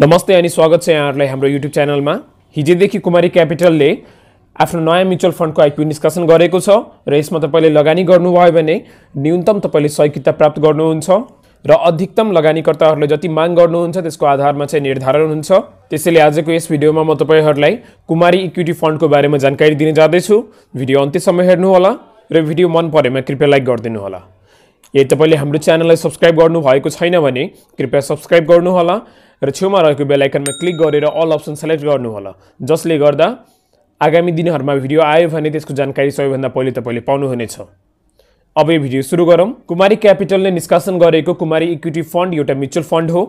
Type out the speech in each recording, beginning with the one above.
नमस्ते अनि स्वागत छ यहाँहरूलाई हाम्रो युट्युब च्यानलमा हिजोदेखि कुमारी क्यापिटलले आफ्नो नयाँ म्युचुअल फन्डको आइपिओ निष्कासन गरेको छ र यसमा तपाईँले लगानी गर्नुभयो भने न्यूनतम तपाईँले सयकिता प्राप्त गर्नुहुन्छ र अधिकतम लगानीकर्ताहरूले जति माग गर्नुहुन्छ त्यसको आधारमा चाहिँ निर्धारण हुन्छ त्यसैले आजको यस भिडियोमा म तपाईँहरूलाई कुमारी इक्विटी फन्डको बारेमा जानकारी दिन जाँदैछु भिडियो अन्त्यसम्म हेर्नुहोला र भिडियो मन परेमा कृपया लाइक गरिदिनुहोला यदि तपाईँले हाम्रो च्यानललाई सब्सक्राइब गर्नुभएको छैन भने कृपया सब्सक्राइब गर्नुहोला र छेउमा रहेको बेलायकनमा क्लिक गरेर अल अप्सन सेलेक्ट गर्नुहोला जसले गर्दा आगामी दिनहरूमा भिडियो आयो भने त्यसको जानकारी सबैभन्दा पहिले तपाईँले पाउनुहुनेछ अब यो भिडियो सुरु गरौँ कुमारी क्यापिटलले निष्कासन गरेको कुमारी इक्विटी फन्ड एउटा म्युचुअल फन्ड हो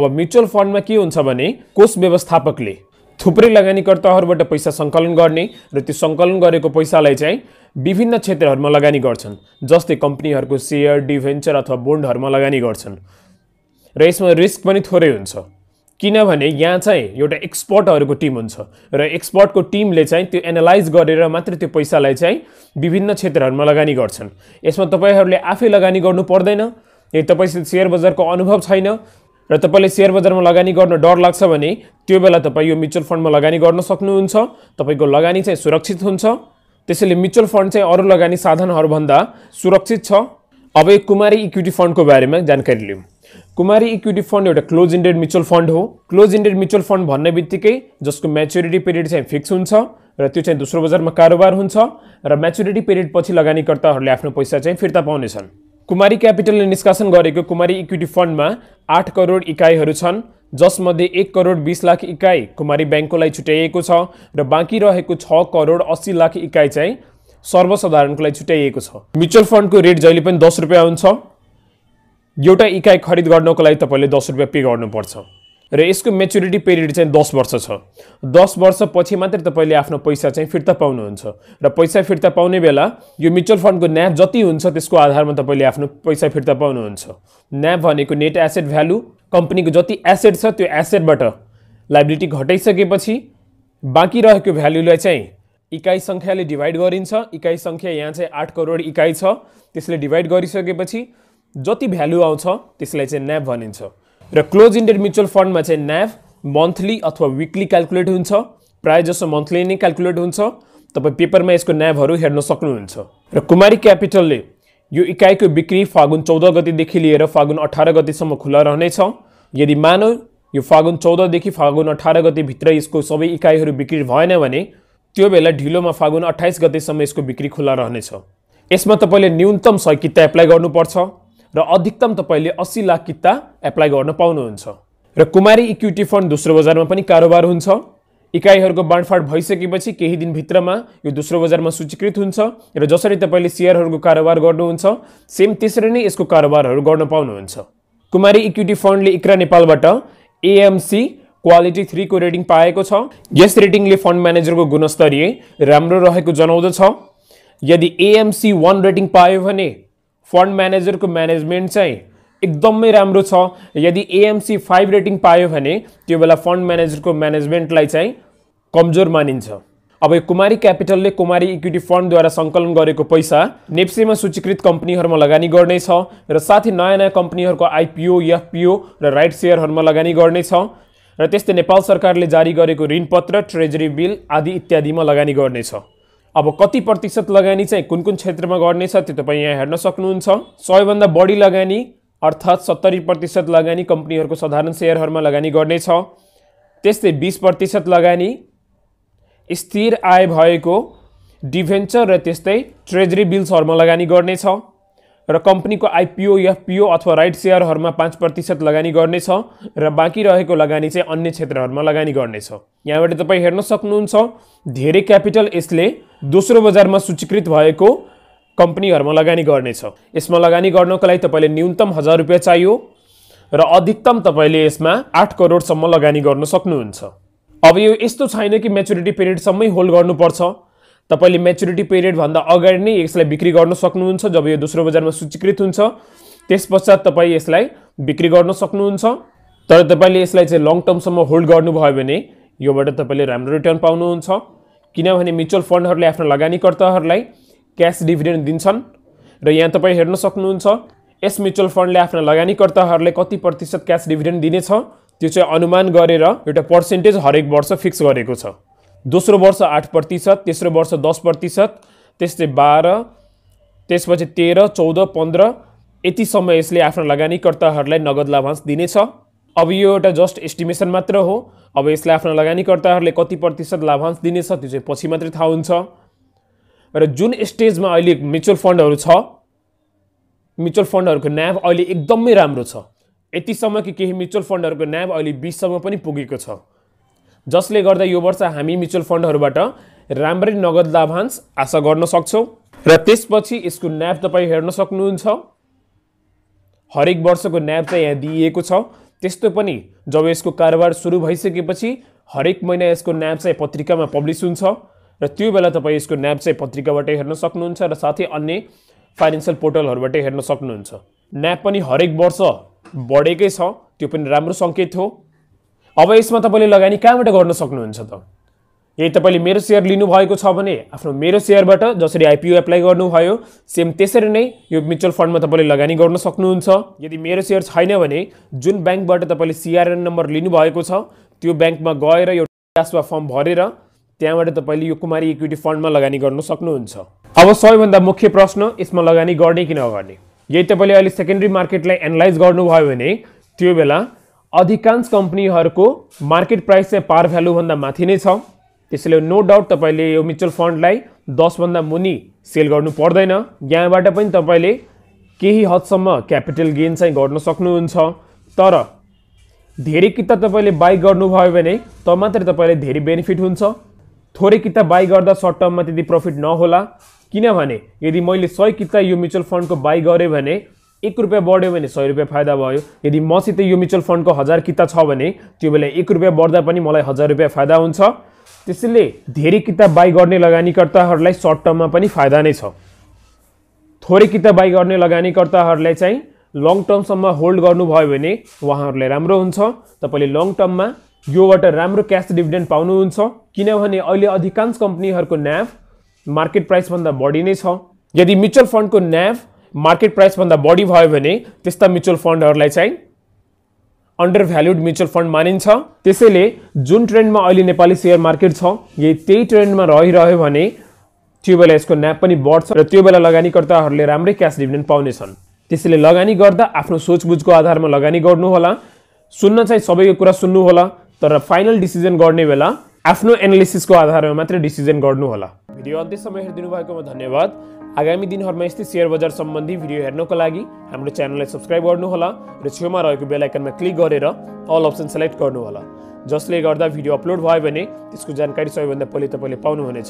अब म्युचुअल फन्डमा के हुन्छ भने कोष व्यवस्थापकले थुप्रै लगानीकर्ताहरूबाट पैसा सङ्कलन गर्ने र त्यो सङ्कलन गरेको पैसालाई चाहिँ विभिन्न क्षेत्रहरूमा लगानी गर्छन् जस्तै कम्पनीहरूको सेयर डिभेन्चर अथवा बोन्डहरूमा लगानी गर्छन् र यसमा रिस्क पनि थोरै हुन्छ किनभने यहाँ चाहिँ एउटा एक्सपर्टहरूको टिम हुन्छ र एक्सपर्टको टिमले चाहिँ त्यो एनालाइज गरेर मात्र त्यो पैसालाई चाहिँ विभिन्न क्षेत्रहरूमा लगानी गर्छन् यसमा तपाईँहरूले आफै लगानी गर्नु पर्दैन यदि तपाईँसित सेयर बजारको अनुभव छैन र तपाईँले सेयर बजारमा लगानी गर्न डर लाग्छ भने त्यो बेला तपाईँ यो म्युचुअल फन्डमा लगानी गर्न सक्नुहुन्छ तपाईँको लगानी चाहिँ सुरक्षित हुन्छ त्यसैले म्युचुअल फन्ड चाहिँ अरू लगानी साधनहरूभन्दा सुरक्षित छ अब एक कुमारी इक्विटी फन्डको बारेमा जानकारी लिउँ कुमारी इक्विटी फन्ड एउटा क्लोज इन्डेड म्युचुअल फन्ड हो क्लोज इन्डेड म्युचुअल फन्ड भन्ने बित्तिकै जसको म्याच्युरिटी पिरियड चाहिँ फिक्स हुन्छ र त्यो चाहिँ दोस्रो बजारमा कारोबार हुन्छ र म्याच्युरिटी पिरियड पछि लगानीकर्ताहरूले आफ्नो पैसा चाहिँ फिर्ता पाउनेछन् कुमारी क्यापिटलले निष्कासन गरेको कुमारी इक्विटी फन्डमा आठ करोड इकाइहरू छन् जसमध्ये एक करोड बिस लाख इकाइ कुमारी ब्याङ्ककोलाई छुट्याइएको छ र बाँकी रहेको छ करोड अस्सी लाख इकाइ चाहिँ सर्वसाधारणको लागि छुट्याइएको छ म्युचुअल फन्डको रेट जहिले पनि दस रुपियाँ हुन्छ एउटा इकाइ खरिद गर्नको लागि तपाईँले दस रुपियाँ पे गर्नुपर्छ र यसको मेच्युरिटी पिरियड चाहिँ दस वर्ष छ दस वर्षपछि मात्रै तपाईँले आफ्नो पैसा चाहिँ फिर्ता पाउनुहुन्छ र पैसा फिर्ता पाउने बेला यो म्युचुअल फन्डको न्याप जति हुन्छ त्यसको आधारमा तपाईँले आफ्नो पैसा फिर्ता पाउनुहुन्छ न्याप भनेको नेट एसेट भ्यालु कम्पनीको जति एसेट छ त्यो एसेटबाट लाइबिलिटी घटाइसकेपछि बाँकी रहेको भ्यालुलाई चाहिँ इकाइ सङ्ख्याले डिभाइड गरिन्छ इकाइ सङ्ख्या यहाँ चाहिँ आठ करोड इकाइ छ त्यसले डिभाइड गरिसकेपछि जति भ्यालु आउँछ त्यसलाई चाहिँ न्याभ भनिन्छ र क्लोज इन्डेड म्युचुअल फन्डमा चाहिँ न्याभ मन्थली अथवा विकली क्यालकुलेट हुन्छ प्रायः जसो मन्थली नै क्यालकुलेट हुन्छ तपाईँ पेपरमा यसको न्याभहरू हेर्न सक्नुहुन्छ र कुमारी क्यापिटलले यो इकाइको बिक्री फागुन चौध गतिदेखि लिएर फागुन अठार गतिसम्म खुल्ला रहनेछ यदि मानौ यो फागुन चौधदेखि फागुन अठार गतिभित्र यसको सबै इकाइहरू बिक्री भएन भने त्यो बेला ढिलोमा फागुन अठाइस गतिसम्म यसको बिक्री खुल्ला रहनेछ यसमा तपाईँले न्यूनतम सय किता एप्लाई गर्नुपर्छ र अधिकतम तपाईँले अस्सी लाख किता एप्लाई गर्न पाउनुहुन्छ र कुमारी इक्विटी फन्ड दोस्रो बजारमा पनि कारोबार हुन्छ इकाइहरूको बाँडफाँड भइसकेपछि केही दिनभित्रमा यो दोस्रो बजारमा सूचीकृत हुन्छ र जसरी तपाईँले सेयरहरूको कारोबार गर्नुहुन्छ सेम त्यसरी नै यसको कारोबारहरू गर्न पाउनुहुन्छ कुमारी इक्विटी फन्डले इक्रा नेपालबाट एएमसी क्वालिटी थ्रीको रेटिङ पाएको छ यस रेटिङले फन्ड म्यानेजरको गुणस्तरीय राम्रो रहेको जनाउँदछ यदि एएमसी वान रेटिङ पायो भने फन्ड म्यानेजरको म्यानेजमेन्ट चाहिँ एकदमै राम्रो छ यदि एएमसी फाइभ रेटिङ पायो भने त्यो बेला फन्ड म्यानेजरको म्यानेजमेन्टलाई चाहिँ कमजोर मानिन्छ अब यो कुमारी क्यापिटलले कुमारी इक्विटी फन्डद्वारा सङ्कलन गरेको पैसा नेप्सेमा सूचीकृत कम्पनीहरूमा लगानी गर्नेछ र साथै नयाँ नयाँ कम्पनीहरूको आइपिओ एफपिओ र राइट सेयरहरूमा लगानी गर्नेछ र त्यस्तै नेपाल सरकारले जारी गरेको ऋणपत्र ट्रेजरी बिल आदि इत्यादिमा लगानी गर्नेछ अब कति प्रतिशत लगानी चाहिँ कुन कुन क्षेत्रमा गर्नेछ त्यो तपाईँ यहाँ हेर्न सक्नुहुन्छ सबैभन्दा बढी लगानी अर्थात् सत्तरी प्रतिशत लगानी कम्पनीहरूको साधारण सेयरहरूमा लगानी गर्नेछ त्यस्तै बिस प्रतिशत लगानी स्थिर आय भएको डिभेन्चर र त्यस्तै ट्रेजरी बिल्सहरूमा लगानी गर्नेछ र कम्पनीको आइपिओ एफपिओ अथवा राइट सेयरहरूमा पाँच प्रतिशत लगानी गर्नेछ र बाँकी रहेको लगानी चाहिँ अन्य क्षेत्रहरूमा लगानी गर्नेछ यहाँबाट तपाईँ हेर्न सक्नुहुन्छ धेरै क्यापिटल यसले दोस्रो बजारमा सूचीकृत भएको कम्पनीहरूमा लगानी गर्नेछ यसमा लगानी गर्नको लागि तपाईँले न्यूनतम हजार रुपियाँ चाहियो र अधिकतम तपाईँले यसमा आठ करोडसम्म लगानी गर्न सक्नुहुन्छ अब यो यस्तो छैन कि मेच्युरिटी पिरियडसम्मै होल्ड गर्नुपर्छ तपाईँले मेच्युरिटी पिरियडभन्दा अगाडि नै यसलाई बिक्री गर्न सक्नुहुन्छ जब यो दोस्रो बजारमा सूचीकृत हुन्छ त्यस पश्चात तपाईँ यसलाई बिक्री गर्न सक्नुहुन्छ तर तपाईँले यसलाई चाहिँ लङ टर्मसम्म होल्ड गर्नुभयो भने योबाट तपाईँले राम्रो रिटर्न पाउनुहुन्छ किनभने म्युचुअल फन्डहरूले आफ्ना लगानीकर्ताहरूलाई क्यास डिभिडेन्ड दिन्छन् र यहाँ तपाईँ हेर्न सक्नुहुन्छ यस म्युचुअल फन्डले आफ्ना लगानीकर्ताहरूलाई कति प्रतिशत क्यास डिभिडेन्ड दिनेछ त्यो चाहिँ अनुमान गरेर एउटा पर्सेन्टेज हरेक वर्ष फिक्स गरेको छ दोस्रो वर्ष आठ प्रतिशत तेस्रो वर्ष दस प्रतिशत त्यस्तै बाह्र त्यसपछि तेह्र चौध पन्ध्र यतिसम्म यसले आफ्नो लगानीकर्ताहरूलाई नगद लाभांश दिनेछ अब यो एउटा जस्ट एस्टिमेसन मात्र हो अब यसले आफ्नो लगानीकर्ताहरूले कति प्रतिशत लाभांश दिनेछ त्यो चाहिँ पछि मात्रै थाहा हुन्छ र जुन स्टेजमा अहिले म्युचुअल फन्डहरू छ म्युचुअल फन्डहरूको न्याभ अहिले एकदमै राम्रो छ यतिसम्म कि केही म्युचुअल फन्डहरूको न्याब अहिले बिससम्म पनि पुगेको छ जसले गर्दा यो वर्ष हामी म्युचुअल फन्डहरूबाट राम्ररी नगद लाभांश आशा गर्न सक्छौँ र त्यसपछि यसको न्याब तपाईँ हेर्न सक्नुहुन्छ हरेक वर्षको न्याब चाहिँ यहाँ दिइएको छ त्यस्तो पनि जब यसको कारोबार सुरु भइसकेपछि हरेक महिना यसको न्याब चाहिँ पत्रिकामा पब्लिस हुन्छ र त्यो बेला तपाईँ यसको न्याब चाहिँ पत्रिकाबाट हेर्न सक्नुहुन्छ र साथै अन्य फाइनेन्सियल पोर्टलहरूबाट हेर्न सक्नुहुन्छ न्याब पनि हरेक वर्ष बढेकै छ त्यो पनि राम्रो सङ्केत हो अब यसमा तपाईँले लगानी कहाँबाट गर्न सक्नुहुन्छ त यदि तपाईँले मेरो सेयर लिनुभएको छ भने आफ्नो मेरो सेयरबाट जसरी आइपिओ एप्लाई गर्नुभयो सेम त्यसरी नै यो म्युचुअल फन्डमा तपाईँले लगानी गर्न सक्नुहुन्छ यदि मेरो सेयर छैन भने जुन ब्याङ्कबाट तपाईँले सिआरएन नम्बर लिनुभएको छ त्यो ब्याङ्कमा गएर एउटा वा फर्म भरेर त्यहाँबाट तपाईँले यो कुमारी इक्विटी फन्डमा लगानी गर्न सक्नुहुन्छ अब सबैभन्दा मुख्य प्रश्न यसमा लगानी गर्ने कि नगर्ने यदि तपाईँले अहिले सेकेन्डरी मार्केटलाई एनालाइज गर्नुभयो भने त्यो बेला अधिकांश कम्पनीहरूको मार्केट प्राइस चाहिँ पार भ्यालुभन्दा माथि नै छ त्यसैले नो डाउट तपाईँले यो म्युचुअल फन्डलाई दसभन्दा मुनि सेल गर्नु पर्दैन यहाँबाट पनि तपाईँले केही हदसम्म क्यापिटल गेन चाहिँ गर्न सक्नुहुन्छ तर धेरै किताब तपाईँले बाई गर्नुभयो भने त मात्रै तपाईँले धेरै बेनिफिट हुन्छ थोरै किताब बाई गर्दा सर्ट टर्ममा त्यति प्रफिट नहोला किनभने यदि मैले सय किता यो म्युचुअल फन्डको बाई गरेँ भने एक रुपियाँ बढ्यो भने सय रुपियाँ फाइदा भयो यदि मसित यो म्युचुअल फन्डको हजार किता छ भने त्यो बेला एक रुपियाँ बढ्दा पनि मलाई हजार रुपियाँ फाइदा हुन्छ त्यसैले धेरै किताब बाई गर्ने लगानीकर्ताहरूलाई सर्ट टर्ममा पनि फाइदा नै छ थोरै किताब बाई गर्ने लगानीकर्ताहरूलाई चाहिँ लङ टर्मसम्म होल्ड गर्नुभयो भने उहाँहरूलाई राम्रो हुन्छ तपाईँले लङ टर्ममा योबाट राम्रो क्यास डिभिडेन्ड पाउनुहुन्छ किनभने अहिले अधिकांश कम्पनीहरूको न्याफ मार्केट प्राइसभन्दा बढी नै छ यदि म्युचुअल फन्डको न्याभ मार्केट प्राइसभन्दा बढी भयो भने त्यस्ता म्युचुअल फन्डहरूलाई चाहिँ अन्डर भ्याल्युड म्युचुअल फन्ड मानिन्छ त्यसैले जुन ट्रेन्डमा अहिले नेपाली सेयर मार्केट छ यदि त्यही ट्रेन्डमा रहिरह्यो भने त्यो बेला यसको न्याप पनि बढ्छ र त्यो बेला लगानीकर्ताहरूले राम्रै क्यास डिभिडेन्ड पाउनेछन् त्यसैले लगानी गर्दा आफ्नो सोचबुझको आधारमा लगानी गर्नुहोला सुन्न चाहिँ सबैको कुरा सुन्नुहोला तर फाइनल डिसिजन गर्ने बेला आफ्नो एनालिसिसको आधारमा मात्रै डिसिजन गर्नुहोला भिडियो अन्त्यसम्म हेरिदिनु भएकोमा धन्यवाद आगामी दिनहरूमा यस्तै सेयर बजार सम्बन्धी भिडियो हेर्नको लागि हाम्रो च्यानललाई सब्सक्राइब गर्नुहोला र छेउमा रहेको बेलायकनमा क्लिक गरेर अल अप्सन सेलेक्ट गर्नुहोला जसले गर्दा भिडियो अपलोड भयो भने त्यसको जानकारी सबैभन्दा पहिले तपाईँले पाउनुहुनेछ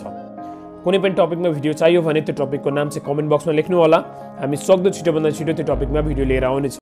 कुनै पनि टपिकमा भिडियो चाहियो भने त्यो टपिकको नाम चाहिँ कमेन्ट बक्समा लेख्नु होला हामी सक्दो छिटोभन्दा छिटो त्यो टपिकमा भिडियो लिएर आउनेछ